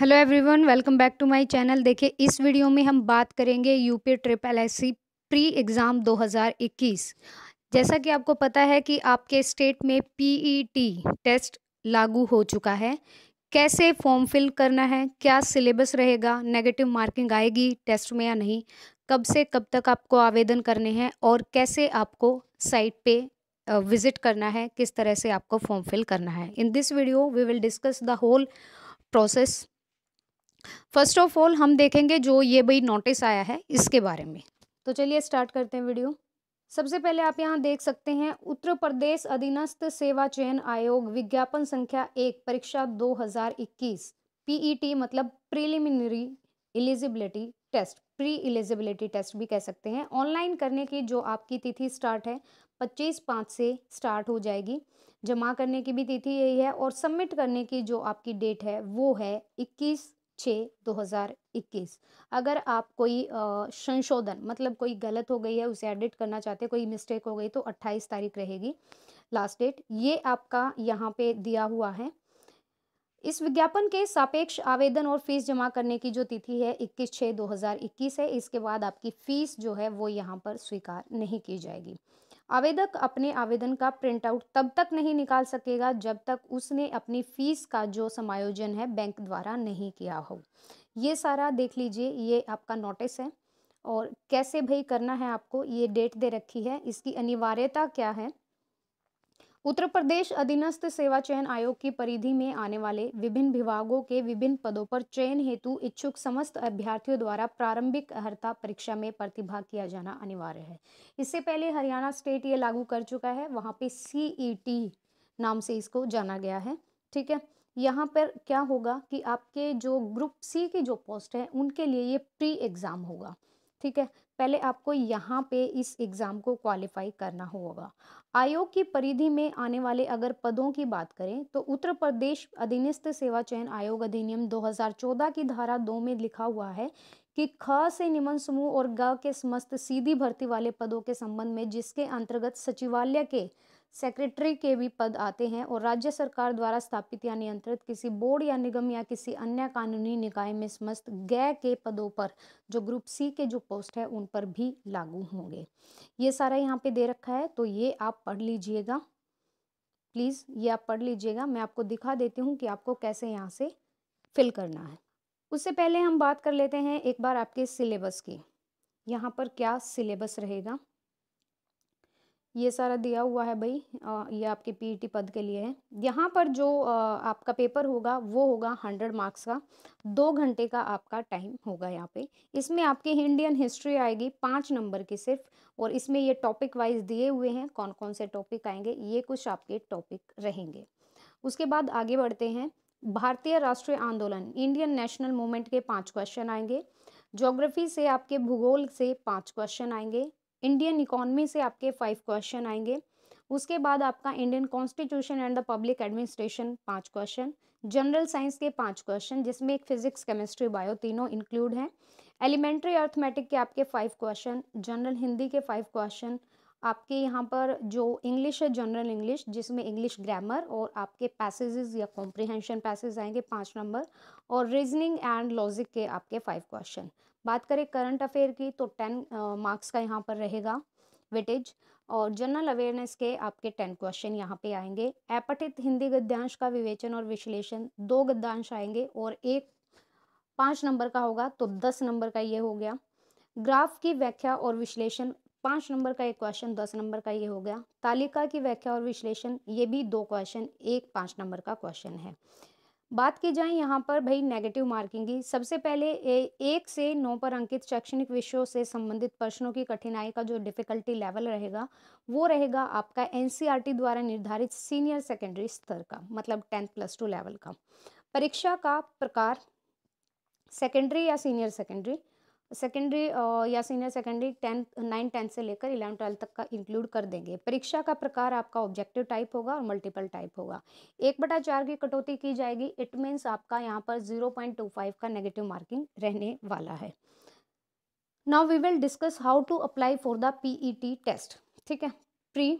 hello everyone welcome back to my channel देखिए इस video में हम बात करेंगे UP triple S pre exam 2021 जैसा कि आपको पता है कि आपके स्टेट में पीईटी टेस्ट e लागू हो चुका है कैसे फॉर्म फिल करना है क्या सिलेबस रहेगा नेगेटिव मार्किंग आएगी टेस्ट में या नहीं कब से कब तक आपको आवेदन करने हैं और कैसे आपको साइट पर विज़िट करना है किस तरह से आपको फॉर्म फिल करना है in this video we will discuss the whole process first of all हम देखेंगे जो ये भाई नोटिस आया है इसके बारे में तो चलिए स्टार्ट करते हैं वीडियो सबसे पहले आप यहाँ देख सकते हैं उत्तर प्रदेश अधीनस्थ सेवा चयन आयोग विज्ञापन संख्या एक परीक्षा 2021 पीईटी e मतलब preliminary eligibility test pre eligibility test भी कह सकते हैं ऑनलाइन करने की जो आपकी तिथि स्टार्ट है पच्चीस पाँच से स्टार्ट हो जाएगी जमा करने की भी तिथि यही है और सबमिट करने की जो आपकी डेट है वो है इक्कीस छः इक्कीस अगर आप कोई संशोधन मतलब कोई गलत हो गई है उसे एडिट करना चाहते हैं कोई मिस्टेक हो गई तो अट्ठाईस तारीख रहेगी लास्ट डेट ये आपका यहाँ पे दिया हुआ है इस विज्ञापन के सापेक्ष आवेदन और फीस जमा करने की जो तिथि है इक्कीस छः इक्कीस है इसके बाद आपकी फीस जो है वो यहाँ पर स्वीकार नहीं की जाएगी आवेदक अपने आवेदन का प्रिंटआउट तब तक नहीं निकाल सकेगा जब तक उसने अपनी फीस का जो समायोजन है बैंक द्वारा नहीं किया हो ये सारा देख लीजिए ये आपका नोटिस है और कैसे भाई करना है आपको ये डेट दे रखी है इसकी अनिवार्यता क्या है उत्तर प्रदेश अधीनस्थ सेवा चयन आयोग की परिधि में आने वाले विभिन्न विभागों के विभिन्न पदों पर चयन हेतु इच्छुक समस्त अभ्यर्थियों द्वारा प्रारंभिक अर्ता परीक्षा में प्रतिभाग किया जाना अनिवार्य है इससे पहले हरियाणा स्टेट ये लागू कर चुका है वहाँ पे सीईटी e नाम से इसको जाना गया है ठीक है यहाँ पर क्या होगा कि आपके जो ग्रुप सी की जो पोस्ट है उनके लिए ये प्री एग्ज़ाम होगा ठीक है पहले आपको यहाँ पे इस एग्ज़ाम को क्वालिफाई करना होगा आयोग की परिधि में आने वाले अगर पदों की बात करें तो उत्तर प्रदेश अधीनस्थ सेवा चयन आयोग अधिनियम 2014 की धारा दो में लिखा हुआ है कि ख से निमन समूह और ग के समस्त सीधी भर्ती वाले पदों के संबंध में जिसके अंतर्गत सचिवालय के सेक्रेटरी के भी पद आते हैं और राज्य सरकार द्वारा स्थापित या नियंत्रित किसी बोर्ड या निगम या किसी अन्य कानूनी निकाय में समस्त गै के पदों पर जो ग्रुप सी के जो पोस्ट है उन पर भी लागू होंगे ये सारा यहाँ पे दे रखा है तो ये आप पढ़ लीजिएगा प्लीज़ ये आप पढ़ लीजिएगा मैं आपको दिखा देती हूँ कि आपको कैसे यहाँ से फिल करना है उससे पहले हम बात कर लेते हैं एक बार आपके सिलेबस की यहाँ पर क्या सिलेबस रहेगा ये सारा दिया हुआ है भाई ये आपके पीटी पद के लिए है यहाँ पर जो आपका पेपर होगा वो होगा हंड्रेड मार्क्स का दो घंटे का आपका टाइम होगा यहाँ पे इसमें आपके इंडियन हिस्ट्री आएगी पाँच नंबर की सिर्फ और इसमें ये टॉपिक वाइज दिए हुए हैं कौन कौन से टॉपिक आएंगे ये कुछ आपके टॉपिक रहेंगे उसके बाद आगे बढ़ते हैं भारतीय राष्ट्रीय आंदोलन इंडियन नेशनल मूवमेंट के पाँच क्वेश्चन आएंगे ज्योग्राफी से आपके भूगोल से पाँच क्वेश्चन आएंगे इंडियन इकोनमी से आपके फाइव क्वेश्चन आएंगे उसके बाद आपका Indian constitution and the public administration पाँच क्वेश्चन जनरल साइंस के पाँच क्वेश्चन जिसमें एक फिजिक्स केमिस्ट्री बायो तीनों इंक्लूड हैं एलिमेंट्री अर्थमेटिक के आपके फाइव क्वेश्चन जनरल हिंदी के फाइव क्वेश्चन आपके यहाँ पर जो इंग्लिश है जनरल इंग्लिश जिसमें इंग्लिश ग्रामर और आपके पैसेजेस या कॉम्प्रिहेंशन पैसेज आएंगे पाँच नंबर और रीजनिंग एंड लॉजिक के आपके फाइव क्वेश्चन बात करें करंट अफेयर की तो टेन मार्क्स का यहाँ पर रहेगा वेटेज और जनरल अवेयरनेस के आपके टेन क्वेश्चन यहाँ पे आएंगे अपठित हिंदी गद्यांश का विवेचन और विश्लेषण दो गद्यांश आएंगे और एक पाँच नंबर का होगा तो दस नंबर का ये हो गया ग्राफ की व्याख्या और विश्लेषण पाँच नंबर का एक क्वेश्चन दस नंबर का ये हो गया तालिका की व्याख्या और विश्लेषण ये भी दो क्वेश्चन एक पाँच नंबर का क्वेश्चन है बात की जाए यहाँ पर भाई नेगेटिव मार्किंग की सबसे पहले ए, एक से नौ पर अंकित शैक्षणिक विषयों से संबंधित प्रश्नों की कठिनाई का जो डिफ़िकल्टी लेवल रहेगा वो रहेगा आपका एनसीईआरटी e द्वारा निर्धारित सीनियर सेकेंडरी स्तर का मतलब टेंथ प्लस टू लेवल का परीक्षा का प्रकार सेकेंडरी या सीनियर सेकेंडरी सेकेंडरी uh, या senior secondary tenth nine tenth से लेकर इलेवन ट्वेल्थ तक का इंक्लूड कर देंगे परीक्षा का प्रकार आपका ऑब्जेक्टिव टाइप होगा और मल्टीपल टाइप होगा एक बटा चार की कटौती की जाएगी इट मीन्स आपका यहाँ पर जीरो पॉइंट टू फाइव का नेगेटिव मार्किंग रहने वाला है now we will discuss how to apply for the P T test ठीक है प्री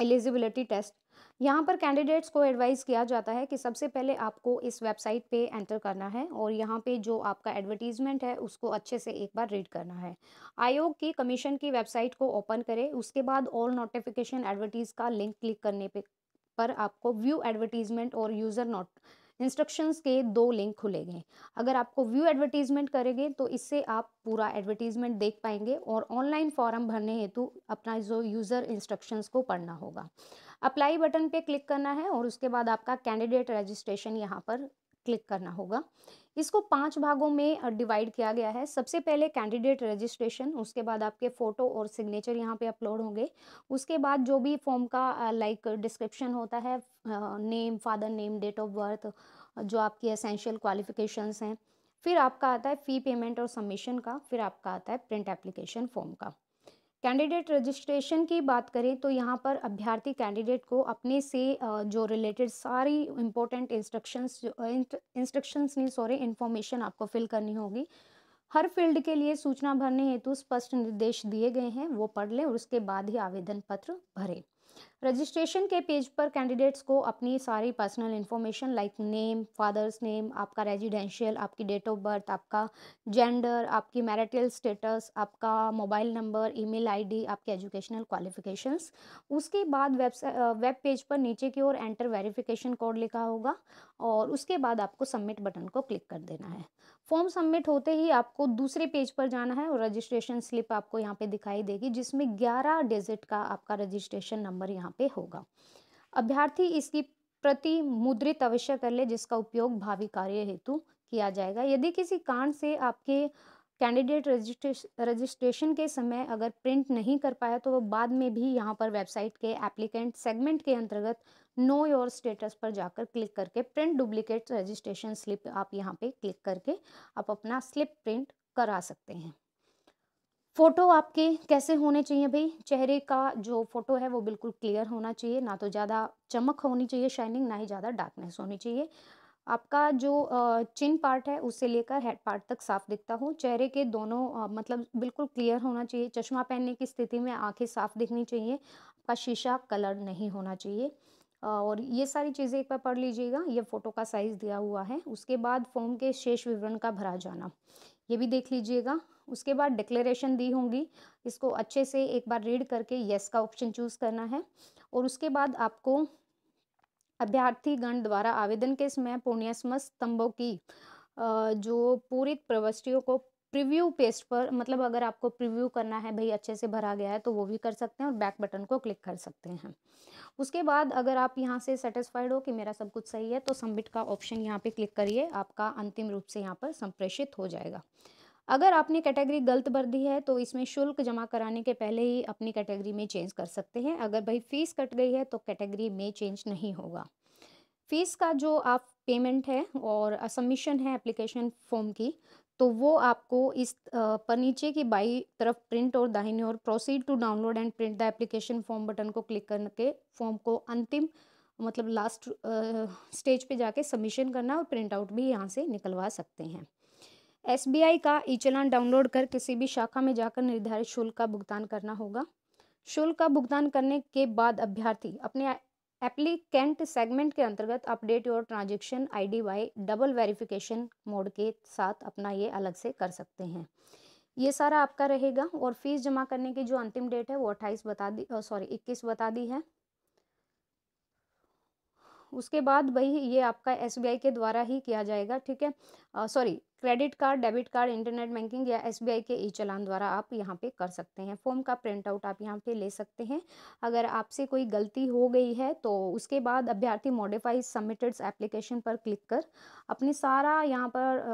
एलिजिबिलिटी टेस्ट यहाँ पर कैंडिडेट्स को एडवाइस किया जाता है कि सबसे पहले आपको इस वेबसाइट पे एंटर करना है और यहाँ पे जो आपका एडवर्टीजमेंट है उसको अच्छे से एक बार रीड करना है आयोग की कमीशन की वेबसाइट को ओपन करें उसके बाद ऑल नोटिफिकेशन एडवर्टीज़ का लिंक क्लिक करने पे पर आपको व्यू एडवर्टीजमेंट और यूज़र नोट इंस्ट्रक्शंस के दो लिंक खुलेंगे अगर आपको व्यू एडवर्टीजमेंट करेंगे तो इससे आप पूरा एडवर्टीजमेंट देख पाएंगे और ऑनलाइन फॉर्म भरने हेतु अपना जो यूज़र इंस्ट्रक्शंस को पढ़ना होगा अप्लाई बटन पे क्लिक करना है और उसके बाद आपका कैंडिडेट रजिस्ट्रेशन यहाँ पर क्लिक करना होगा इसको पांच भागों में डिवाइड किया गया है सबसे पहले कैंडिडेट रजिस्ट्रेशन उसके बाद आपके फ़ोटो और सिग्नेचर यहाँ पे अपलोड होंगे उसके बाद जो भी फॉर्म का लाइक डिस्क्रिप्शन होता है name father name date of birth जो आपकी असेंशियल क्वालिफिकेशंस हैं फिर आपका आता है फ़ी पेमेंट और सबमिशन का फिर आपका आता है प्रिंट एप्लीकेशन फॉर्म का कैंडिडेट रजिस्ट्रेशन की बात करें तो यहाँ पर अभ्यर्थी कैंडिडेट को अपने से जो रिलेटेड सारी इम्पोर्टेंट इंस्ट्रक्शंस इंस्ट्रक्शंस नहीं सॉरी इन्फॉर्मेशन आपको फिल करनी होगी हर फील्ड के लिए सूचना भरने हेतु स्पष्ट निर्देश दिए गए हैं वो पढ़ लें और उसके बाद ही आवेदन पत्र भरें रजिस्ट्रेशन के पेज पर कैंडिडेट्स को अपनी सारी personal information like name father's name आपका रेजिडेंशियल आपकी डेट ऑफ बर्थ आपका जेंडर आपकी मैरिटल स्टेटस आपका मोबाइल नंबर ईमेल आईडी आपके एजुकेशनल क्वालिफिकेशंस उसके बाद वेब वेब पेज पर नीचे की ओर एंटर वेरिफिकेशन कोड लिखा होगा और उसके बाद आपको सबमिट बटन को क्लिक कर देना है फॉर्म सबमिट होते ही आपको दूसरे पेज पर जाना है और रजिस्ट्रेशन स्लिप आपको यहाँ पे दिखाई देगी जिसमें ग्यारह डिजिट का आपका रजिस्ट्रेशन नंबर नंबर यहाँ पे होगा अभ्यर्थी इसकी प्रति मुद्रित अवश्य कर ले जिसका उपयोग भावी कार्य हेतु किया जाएगा यदि किसी कारण से आपके कैंडिडेट रजिस्ट्रेशन के समय अगर प्रिंट नहीं कर पाया तो वो बाद में भी यहाँ पर वेबसाइट के एप्लीकेंट सेगमेंट के अंतर्गत नो योर स्टेटस पर जाकर क्लिक करके प्रिंट डुप्लीकेट रजिस्ट्रेशन स्लिप आप यहाँ पे क्लिक करके आप अपना स्लिप प्रिंट करा सकते हैं फ़ोटो आपके कैसे होने चाहिए भाई चेहरे का जो फ़ोटो है वो बिल्कुल क्लियर होना चाहिए ना तो ज़्यादा चमक होनी चाहिए शाइनिंग ना ही ज़्यादा डार्कनेस होनी चाहिए आपका जो चिन पार्ट है उससे लेकर हेड पार्ट तक साफ दिखता हो चेहरे के दोनों मतलब बिल्कुल क्लियर होना चाहिए चश्मा पहनने की स्थिति में आंखें साफ दिखनी चाहिए आपका शीशा कलर नहीं होना चाहिए और ये सारी चीज़ें एक बार पढ़ लीजिएगा ये फ़ोटो का साइज़ दिया हुआ है उसके बाद फॉर्म के शेष विवरण का भरा जाना ये भी देख लीजिएगा उसके बाद डिक्लेरेशन दी होंगी इसको अच्छे से एक बार रीड करके यस का ऑप्शन चूज़ करना है और उसके बाद आपको अभ्यर्थी गण द्वारा आवेदन के समय पुण्यस्म स्तंभों की जो पूरी प्रवृष्टियों को प्रीव्यू पेस्ट पर मतलब अगर आपको प्रीव्यू करना है भाई अच्छे से भरा गया है तो वो भी कर सकते हैं और बैक बटन को क्लिक कर सकते हैं उसके बाद अगर आप यहाँ से सेटिस्फाइड हो कि मेरा सब कुछ सही है तो सबमिट का ऑप्शन यहाँ पे क्लिक करिए आपका अंतिम रूप से यहाँ पर संप्रेषित हो जाएगा अगर आपने कैटेगरी गलत भर दी है तो इसमें शुल्क जमा कराने के पहले ही अपनी कैटेगरी में चेंज कर सकते हैं अगर भाई फीस कट गई है तो कैटेगरी में चेंज नहीं होगा फीस का जो आप पेमेंट है और सबमिशन है एप्लीकेशन फॉर्म की तो वो आपको इस पर नीचे की बाई तरफ प्रिंट और दाहिने और proceed to download and print the application form button को क्लिक करके फॉर्म को अंतिम मतलब लास्ट स्टेज पे जाके सबमिशन करना और प्रिंट आउट भी यहाँ से निकलवा सकते हैं एसबीआई का ई चलान डाउनलोड कर किसी भी शाखा में जाकर निर्धारित शुल्क का भुगतान करना होगा शुल्क का भुगतान करने के बाद अभ्यर्थी अपने एप्लीकेंट सेगमेंट के अंतर्गत अपडेट और transaction D Y double verification mode के साथ अपना ये अलग से कर सकते हैं ये सारा आपका रहेगा और फीस जमा करने की जो अंतिम डेट है वो अट्ठाईस बता दी सॉरी इक्कीस बता दी है उसके बाद वही ये आपका एसबीआई के द्वारा ही किया जाएगा ठीक है sorry credit card debit card internet banking या एस के ई चलान द्वारा आप यहाँ पे कर सकते हैं फॉर्म का प्रिंट आउट आप यहाँ पे ले सकते हैं अगर आपसे कोई गलती हो गई है तो उसके बाद अभ्यर्थी मॉडिफाई सबमिटेड्स एप्लीकेशन पर क्लिक कर अपने सारा यहाँ पर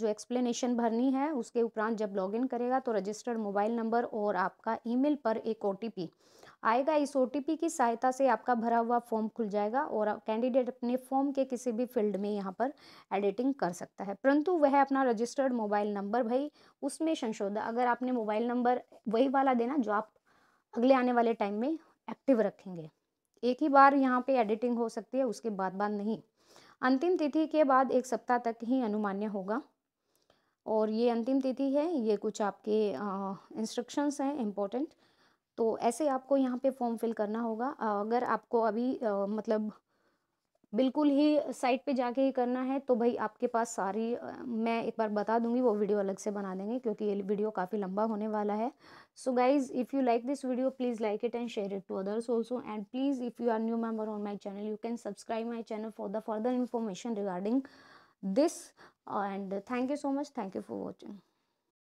जो एक्सप्लेनेशन भरनी है उसके उपरांत जब लॉग करेगा तो रजिस्टर्ड मोबाइल नंबर और आपका ई पर एक ओ आएगा इस ओ की सहायता से आपका भरा हुआ फॉर्म खुल जाएगा और कैंडिडेट अपने फॉर्म के किसी भी फील्ड में यहाँ पर एडिटिंग कर सकता है परंतु वह अपना रजिस्टर्ड मोबाइल नंबर भाई उसमें संशोधन अगर आपने मोबाइल नंबर वही वाला देना जो आप अगले आने वाले टाइम में एक्टिव रखेंगे एक ही बार यहाँ पे एडिटिंग हो सकती है उसके बाद बाद नहीं अंतिम तिथि के बाद एक सप्ताह तक ही अनुमान्य होगा और ये अंतिम तिथि है ये कुछ आपके इंस्ट्रक्शंस हैं इम्पोर्टेंट तो ऐसे आपको यहाँ पे फॉर्म फिल करना होगा अगर आपको अभी आ, मतलब बिल्कुल ही साइट पे जाके ही करना है तो भाई आपके पास सारी मैं एक बार बता दूंगी वो वीडियो अलग से बना देंगे क्योंकि ये वीडियो काफ़ी लंबा होने वाला है so guys if you like this video please like it and share it to others also and please if you are new member on my channel you can subscribe my channel for the further information regarding this and thank you so much thank you for watching